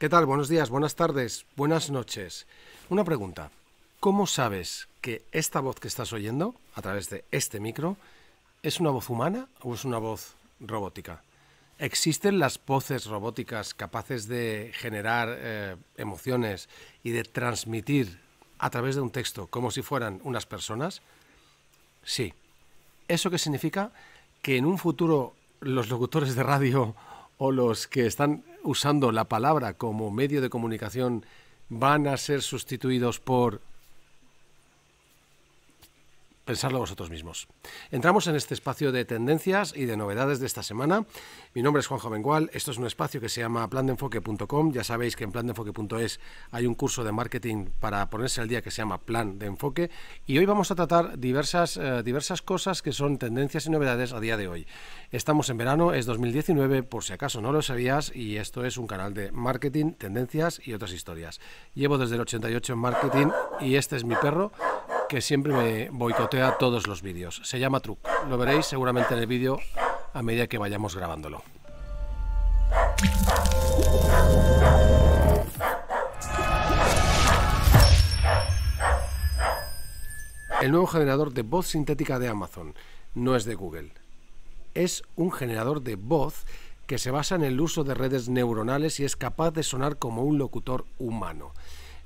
¿Qué tal? Buenos días, buenas tardes, buenas noches. Una pregunta. ¿Cómo sabes que esta voz que estás oyendo, a través de este micro, es una voz humana o es una voz robótica? ¿Existen las voces robóticas capaces de generar eh, emociones y de transmitir a través de un texto como si fueran unas personas? Sí. ¿Eso qué significa? Que en un futuro los locutores de radio o los que están usando la palabra como medio de comunicación van a ser sustituidos por pensarlo vosotros mismos. Entramos en este espacio de tendencias y de novedades de esta semana. Mi nombre es Juanjo mengual esto es un espacio que se llama plandeenfoque.com, ya sabéis que en plandeenfoque.es hay un curso de marketing para ponerse al día que se llama Plan de Enfoque y hoy vamos a tratar diversas, eh, diversas cosas que son tendencias y novedades a día de hoy. Estamos en verano, es 2019, por si acaso no lo sabías, y esto es un canal de marketing, tendencias y otras historias. Llevo desde el 88 en marketing y este es mi perro, que siempre me boicotea todos los vídeos. Se llama Truc. Lo veréis seguramente en el vídeo a medida que vayamos grabándolo. El nuevo generador de voz sintética de Amazon no es de Google. Es un generador de voz que se basa en el uso de redes neuronales y es capaz de sonar como un locutor humano.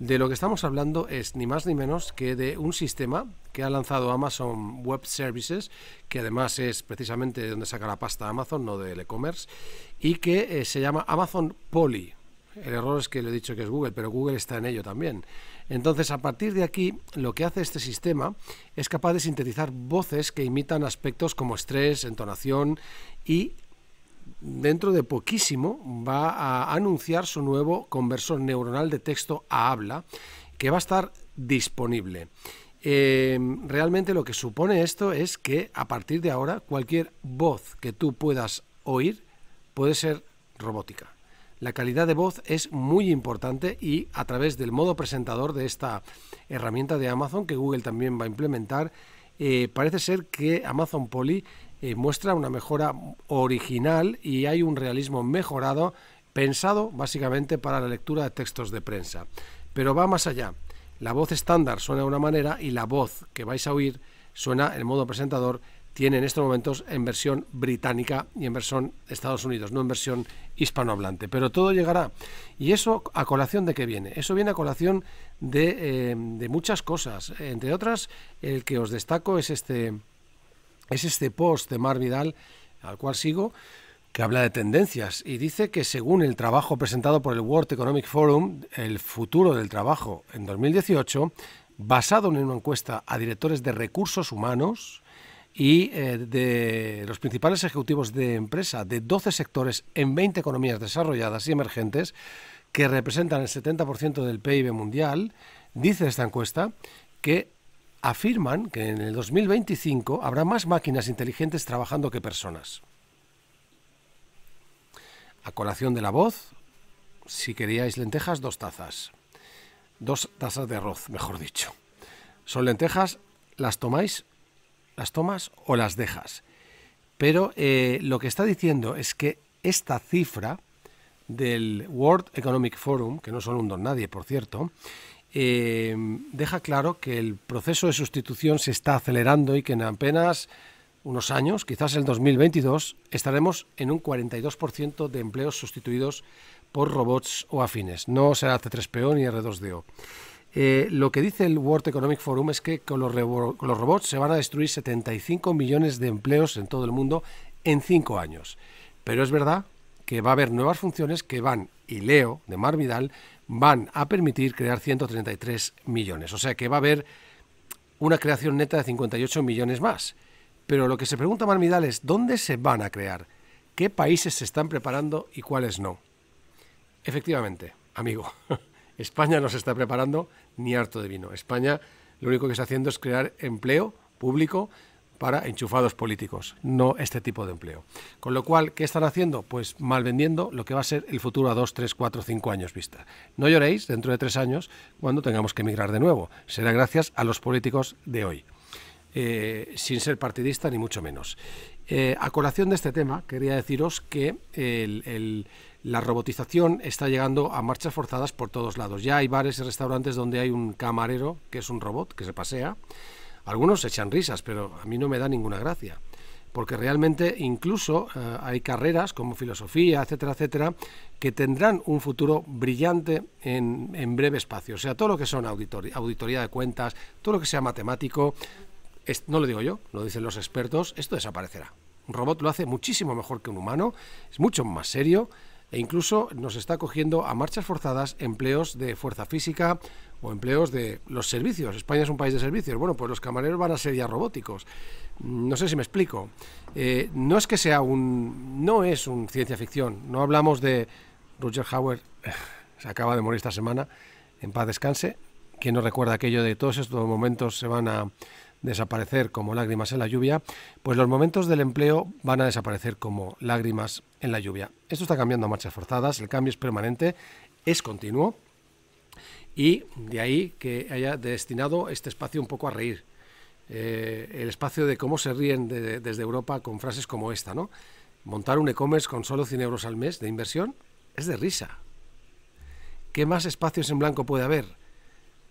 De lo que estamos hablando es ni más ni menos que de un sistema que ha lanzado Amazon Web Services, que además es precisamente de donde saca la pasta Amazon, no del e-commerce, y que eh, se llama Amazon Poly. El error es que le he dicho que es Google, pero Google está en ello también. Entonces, a partir de aquí, lo que hace este sistema es capaz de sintetizar voces que imitan aspectos como estrés, entonación y dentro de poquísimo va a anunciar su nuevo conversor neuronal de texto a habla, que va a estar disponible. Em, realmente lo que supone esto es que a partir de ahora cualquier voz que tú puedas oír puede ser robótica. La calidad de voz es muy importante y a través del modo presentador de esta herramienta de Amazon que Google también va a implementar, eh, parece ser que Amazon Poly eh, muestra una mejora original y hay un realismo mejorado pensado básicamente para la lectura de textos de prensa. Pero va más allá. La voz estándar suena de una manera y la voz que vais a oír suena el modo presentador tiene en estos momentos en versión británica y en versión Estados Unidos, no en versión hispanohablante. Pero todo llegará. ¿Y eso a colación de qué viene? Eso viene a colación de, eh, de muchas cosas. Entre otras, el que os destaco es este, es este post de Mar Vidal, al cual sigo, que habla de tendencias y dice que según el trabajo presentado por el World Economic Forum, el futuro del trabajo en 2018, basado en una encuesta a directores de recursos humanos y eh, de los principales ejecutivos de empresa de 12 sectores en 20 economías desarrolladas y emergentes, que representan el 70% del PIB mundial, dice esta encuesta que afirman que en el 2025 habrá más máquinas inteligentes trabajando que personas. A colación de la voz, si queríais lentejas, dos tazas. Dos tazas de arroz, mejor dicho. Son lentejas, las tomáis, las tomas o las dejas. Pero eh, lo que está diciendo es que esta cifra del World Economic Forum, que no son un don nadie, por cierto, eh, deja claro que el proceso de sustitución se está acelerando y que en apenas unos años, quizás el 2022, estaremos en un 42% de empleos sustituidos por robots o afines. No será C3PO ni R2DO. Eh, lo que dice el World Economic Forum es que con los, robots se van a destruir 75 millones de empleos en todo el mundo en cinco años. Pero es verdad que va a haber nuevas funciones que van, y leo de Marvidal van a permitir crear 133 millones. O sea que va a haber una creación neta de 58 millones más. Pero lo que se pregunta Marmidal es, ¿dónde se van a crear? ¿Qué países se están preparando y cuáles no? Efectivamente, amigo, España no se está preparando ni harto de vino. España lo único que está haciendo es crear empleo público para enchufados políticos, no este tipo de empleo. Con lo cual, ¿qué están haciendo? Pues mal vendiendo lo que va a ser el futuro a 2, 3, 4, 5 años vista. No lloréis dentro de tres años cuando tengamos que emigrar de nuevo. Será gracias a los políticos de hoy. Eh, sin ser partidista ni mucho menos. Eh, a colación de este tema, quería deciros que la robotización está llegando a marchas forzadas por todos lados. Ya hay bares y restaurantes donde hay un camarero, que es un robot, que se pasea. Algunos echan risas, pero a mí no me da ninguna gracia porque realmente incluso eh, hay carreras como filosofía, etcétera, etcétera, que tendrán un futuro brillante en, breve espacio. O sea, todo lo que son auditoría, auditoría de cuentas, todo lo que sea matemático, no lo digo yo, lo dicen los expertos, esto desaparecerá. Un robot lo hace muchísimo mejor que un humano, es mucho más serio, e incluso nos está cogiendo a marchas forzadas empleos de fuerza física o empleos de los servicios. España es un país de servicios. Bueno, pues los camareros van a ser ya robóticos. Mm, no sé si me explico. Eh, no es que sea un... no es un ciencia ficción. No hablamos de Roger Howard se acaba de morir esta semana, en paz descanse, ¿Quién nos recuerda aquello de todos estos momentos se van a desaparecer como lágrimas en la lluvia, pues los momentos del empleo van a desaparecer como lágrimas en la lluvia. Esto está cambiando a marchas forzadas, el cambio es permanente, es continuo y de ahí que haya destinado este espacio un poco a reír. Eh, el espacio de cómo se ríen desde Europa con frases como esta, ¿no? Montar un e-commerce con solo 100 euros al mes de inversión es de risa. ¿Qué más espacios en blanco puede haber?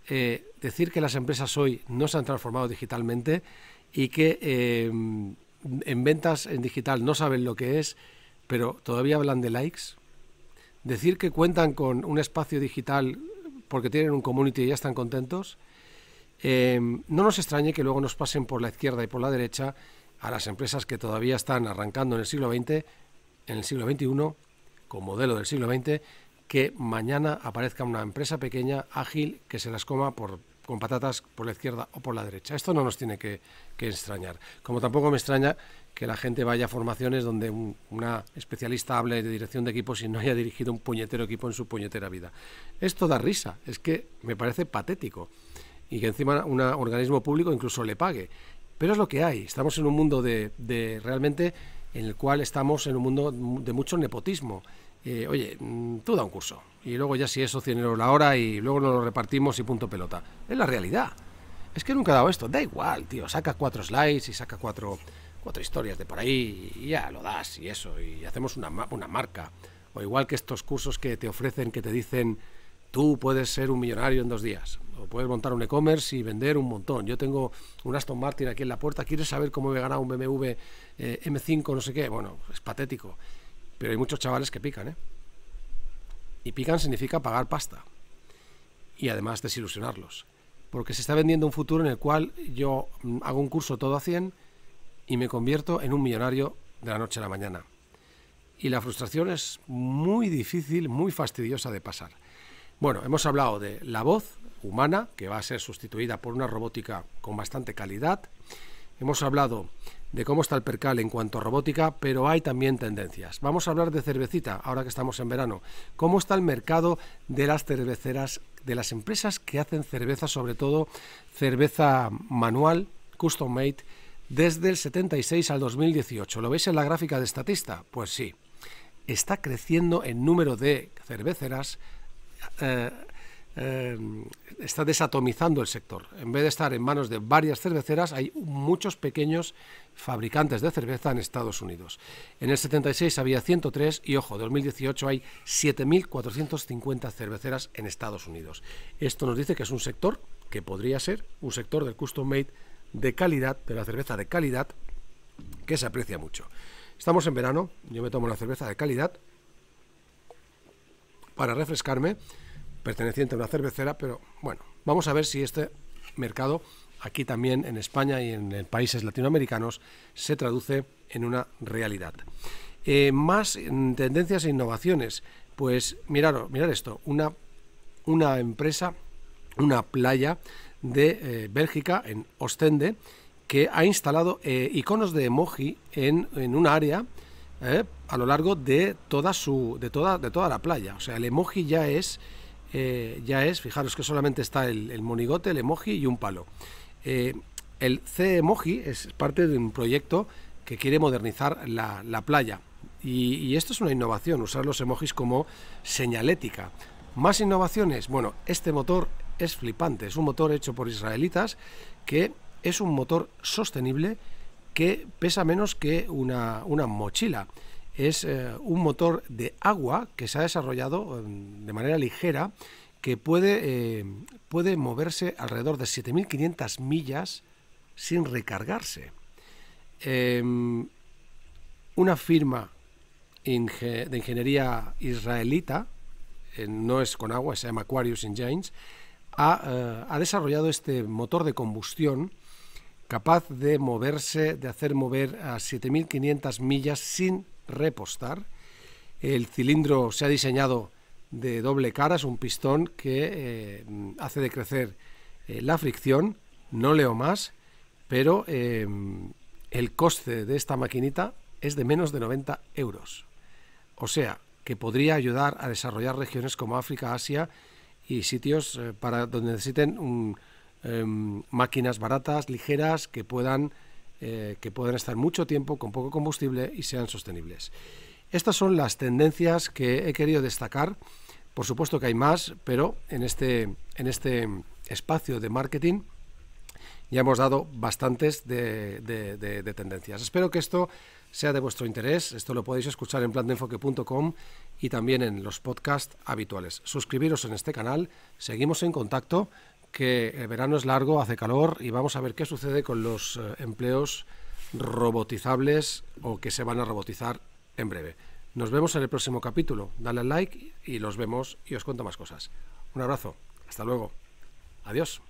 Eh, decir que las empresas hoy no se han transformado digitalmente y que eh, en ventas en digital no saben lo que es, pero todavía hablan de likes. Decir que cuentan con un espacio digital porque tienen un community y ya están contentos. Eh, no nos extrañe que luego nos pasen por la izquierda y por la derecha a las empresas que todavía están arrancando en el siglo XX, en el siglo XXI, con modelo del siglo XX, que mañana aparezca una empresa pequeña, ágil, que se las coma por, con patatas por la izquierda o por la derecha. Esto no nos tiene que, extrañar. Como tampoco me extraña que la gente vaya a formaciones donde una especialista hable de dirección de equipos y no haya dirigido un puñetero equipo en su puñetera vida. Esto da risa, es que me parece patético. Y que encima un organismo público incluso le pague. Pero es lo que hay. Estamos en un mundo de, de realmente en el cual estamos en un mundo de mucho nepotismo eh, oye, mm, tú da un curso. Y luego ya si eso, 100 euros la hora y luego nos lo repartimos y punto pelota. Es la realidad. Es que nunca he dado esto. Da igual, tío. Saca cuatro slides y saca cuatro, historias de por ahí y ya lo das y eso. Y hacemos una, una marca. O igual que estos cursos que te ofrecen, que te dicen, tú puedes ser un millonario en dos días. O puedes montar un e-commerce y vender un montón. Yo tengo un Aston Martin aquí en la puerta. ¿Quieres saber cómo he ganado un BMW eh, M5 no sé qué? Bueno, es patético. Pero hay muchos chavales que pican, ¿eh? Y pican significa pagar pasta. Y además desilusionarlos. Porque se está vendiendo un futuro en el cual yo mm, hago un curso todo a 100 y me convierto en un millonario de la noche a la mañana. Y la frustración es muy difícil, muy fastidiosa de pasar. Bueno, hemos hablado de la voz humana, que va a ser sustituida por una robótica con bastante calidad. Hemos hablado de cómo está el percal en cuanto a robótica, pero hay también tendencias. Vamos a hablar de cervecita, ahora que estamos en verano. ¿Cómo está el mercado de las cerveceras, de las empresas que hacen cerveza, sobre todo cerveza manual, custom made, desde el 76 al 2018? ¿Lo veis en la gráfica de estatista? Pues sí. Está creciendo el número de cerveceras eh, eh, está desatomizando el sector. En vez de estar en manos de varias cerveceras, hay muchos pequeños fabricantes de cerveza en Estados Unidos. En el 76 había 103 y, ojo, 2018 hay 7.450 cerveceras en Estados Unidos. Esto nos dice que es un sector que podría ser un sector del custom made de calidad, de la cerveza de calidad, que se aprecia mucho. Estamos en verano, yo me tomo una cerveza de calidad para refrescarme perteneciente a una cervecera, pero bueno, vamos a ver si este mercado aquí también en España y en, países latinoamericanos se traduce en una realidad. Eh, más mm, tendencias e innovaciones. Pues mirar, mirar esto, una, una empresa, una playa de eh, Bélgica, en Ostende, que ha instalado eh, iconos de emoji en, en un área a lo largo de toda, su, de, toda, de toda la playa. O sea, el emoji ya es eh, ya es, fijaros que solamente está el, monigote, el emoji y un palo. Eh, el C-Emoji es parte de un proyecto que quiere modernizar la, playa. Y, esto es una innovación, usar los emojis como señalética. ¿Más innovaciones? Bueno, este motor es flipante, es un motor hecho por israelitas que es un motor sostenible que pesa menos que una mochila es eh, un motor de agua que se ha desarrollado eh, de manera ligera que puede, eh, puede moverse alrededor de 7.500 millas sin recargarse. Em, una firma de ingeniería israelita, no es con agua, se llama Aquarius Engines, ha, ha desarrollado este motor de combustión capaz de moverse, de hacer mover a 7.500 millas sin repostar. El cilindro se ha diseñado de doble cara, es un pistón que eh, hace decrecer crecer eh, la fricción, no leo más, pero eh, el coste de esta maquinita es de menos de 90 euros. O sea, que podría ayudar a desarrollar regiones como África, Asia y sitios para donde necesiten em, máquinas baratas, ligeras, que puedan eh, que puedan estar mucho tiempo con poco combustible y sean sostenibles. Estas son las tendencias que he querido destacar. Por supuesto que hay más, pero en este, en este espacio de marketing ya hemos dado bastantes de, tendencias. Espero que esto sea de vuestro interés. Esto lo podéis escuchar en plandenfoque.com y también en los podcasts habituales. Suscribiros en este canal, seguimos en contacto que el verano es largo, hace calor y vamos a ver qué sucede con los eh, empleos robotizables o que se van a robotizar en breve. Nos vemos en el próximo capítulo. Dale al like y los vemos y os cuento más cosas. Un abrazo. Hasta luego. Adiós.